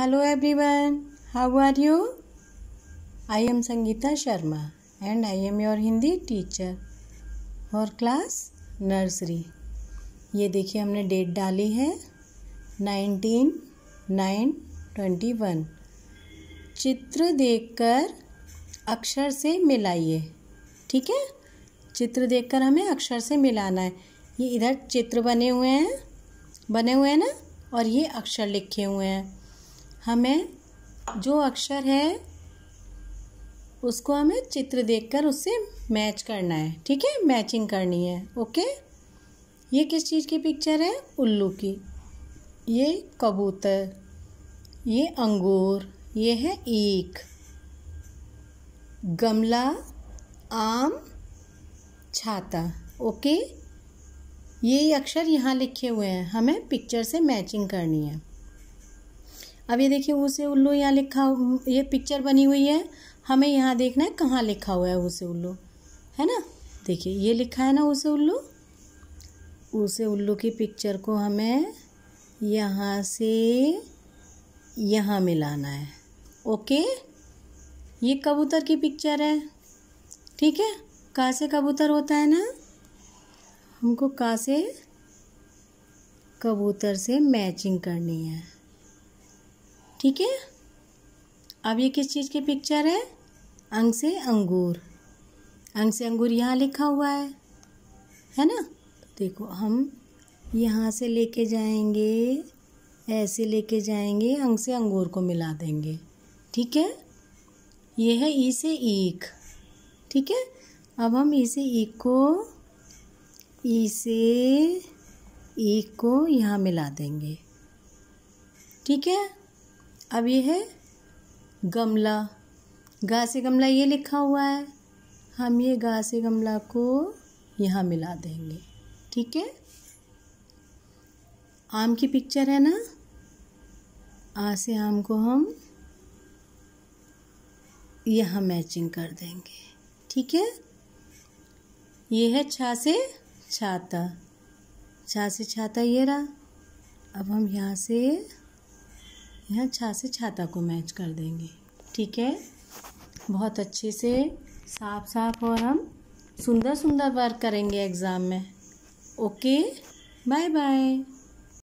hello everyone how are you I am Sangeeta Sharma and I am your Hindi teacher और class nursery ये देखिए हमने date डाली है नाइनटीन नाइन ट्वेंटी वन चित्र देखकर अक्षर से मिलाइए ठीक है चित्र देखकर हमें अक्षर से मिलाना है ये इधर चित्र बने हुए हैं बने हुए हैं ना और ये अक्षर लिखे हुए हैं हमें जो अक्षर है उसको हमें चित्र देखकर उससे मैच करना है ठीक है मैचिंग करनी है ओके ये किस चीज़ की पिक्चर है उल्लू की ये कबूतर ये अंगूर ये है ईख गमला आम छाता ओके ये अक्षर यहाँ लिखे हुए हैं हमें पिक्चर से मैचिंग करनी है अब ये देखिए उसे उल्लू यहाँ लिखा ये पिक्चर बनी हुई है हमें यहाँ देखना है कहाँ लिखा हुआ है उसे उल्लू है ना देखिए ये लिखा है ना उसे उल्लू उसे उल्लू की पिक्चर को हमें यहाँ से यहाँ मिलाना है ओके ये कबूतर की पिक्चर है ठीक है कहाँ से कबूतर होता है ना हमको कहाँ से कबूतर से मैचिंग करनी है ठीक है अब ये किस चीज़ की पिक्चर है अंग से अंगूर अंग से अंगूर यहाँ लिखा हुआ है है ना देखो हम यहाँ से लेके जाएंगे ऐसे लेके जाएंगे अंग से अंगूर को मिला देंगे ठीक है ये है ई से ईख ठीक है अब हम ई से ईख को ई से ईख को यहाँ मिला देंगे ठीक है अब ये है गमला घास से गमला ये लिखा हुआ है हम ये घास से गमला को यहाँ मिला देंगे ठीक है आम की पिक्चर है ना आ से आम को हम यहाँ मैचिंग कर देंगे ठीक है ये है छा से छाता छा से छाता ये रहा अब हम यहाँ से यहाँ छा से छाता को मैच कर देंगे ठीक है बहुत अच्छे से साफ साफ और हम सुंदर सुंदर वर्क करेंगे एग्ज़ाम में ओके बाय बाय